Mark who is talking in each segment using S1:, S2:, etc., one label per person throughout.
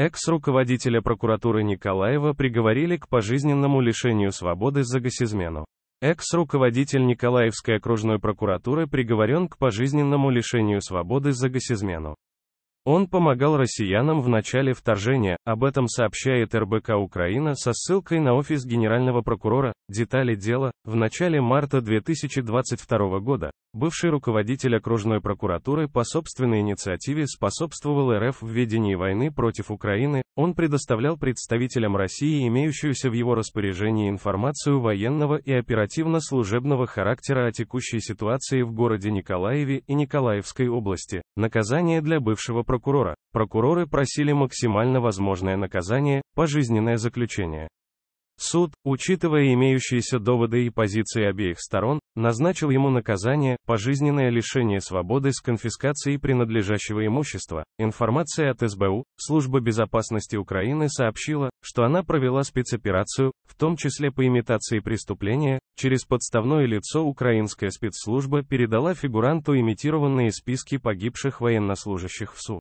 S1: Экс-руководителя прокуратуры Николаева приговорили к пожизненному лишению свободы за гасизмену. Экс-руководитель Николаевской окружной прокуратуры приговорен к пожизненному лишению свободы за гасизмену. Он помогал россиянам в начале вторжения, об этом сообщает РБК Украина со ссылкой на офис генерального прокурора, детали дела, в начале марта 2022 года, бывший руководитель окружной прокуратуры по собственной инициативе способствовал РФ в ведении войны против Украины, он предоставлял представителям России имеющуюся в его распоряжении информацию военного и оперативно-служебного характера о текущей ситуации в городе Николаеве и Николаевской области. Наказание для бывшего прокурора. Прокуроры просили максимально возможное наказание, пожизненное заключение. Суд, учитывая имеющиеся доводы и позиции обеих сторон, назначил ему наказание – пожизненное лишение свободы с конфискацией принадлежащего имущества. Информация от СБУ, Служба безопасности Украины сообщила, что она провела спецоперацию, в том числе по имитации преступления, через подставное лицо украинская спецслужба передала фигуранту имитированные списки погибших военнослужащих в Суд.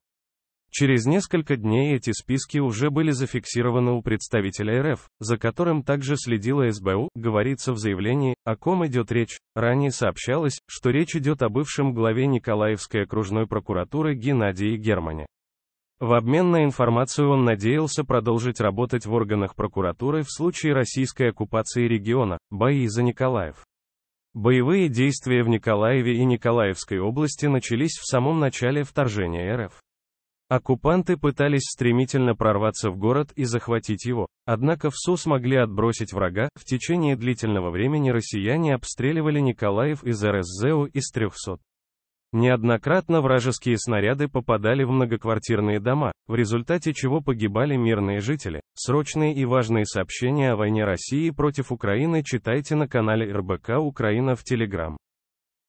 S1: Через несколько дней эти списки уже были зафиксированы у представителя РФ, за которым также следила СБУ, говорится в заявлении, о ком идет речь. Ранее сообщалось, что речь идет о бывшем главе Николаевской окружной прокуратуры Геннадии Германе. В обмен на информацию он надеялся продолжить работать в органах прокуратуры в случае российской оккупации региона, бои за Николаев. Боевые действия в Николаеве и Николаевской области начались в самом начале вторжения РФ. Оккупанты пытались стремительно прорваться в город и захватить его, однако всу смогли отбросить врага, в течение длительного времени россияне обстреливали Николаев из РСЗО из 300. Неоднократно вражеские снаряды попадали в многоквартирные дома, в результате чего погибали мирные жители. Срочные и важные сообщения о войне России против Украины читайте на канале РБК Украина в Телеграм.